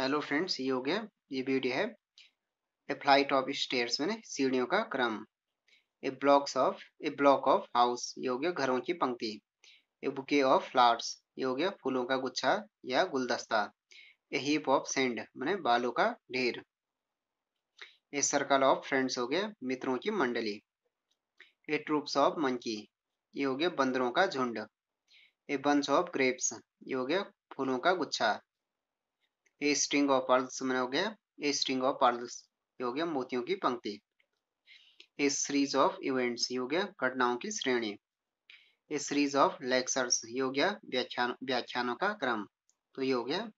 hello friends ये हो गया ये वीडियो है ए फ्लाइट ऑफ स्टेयर्स मैंने सीढ़ियों का क्रम a blocks of a block of house ये हो गया घरों की पंक्ति ए बुके ऑफ फ्लावर्स ये हो गया फूलों का गुच्छा या गुलदस्ता ए हीप ऑफ सेंड मैंने बालों का ढेर ए सर्कल ऑफ फ्रेंड्स हो गया मित्रों की मंडली ए ट्रूप्स ऑफ मंकी ये हो गया बंदरों का झुंड ए बंस ऑफ ग्रेप्स ये हो गया फूलों का गुच्छा ए स्ट्रिंग ऑफ पर्ल्स मैंने हो गया ए स्ट्रिंग ऑफ पर्ल्स ये हो गया मोतियों की पंक्ति ए सीरीज ऑफ इवेंट्स ये हो गया घटनाओं की श्रेणी ए सीरीज ऑफ लेक्चर्स ये हो गया व्याख्यान व्याख्यानों का क्रम तो ये हो गया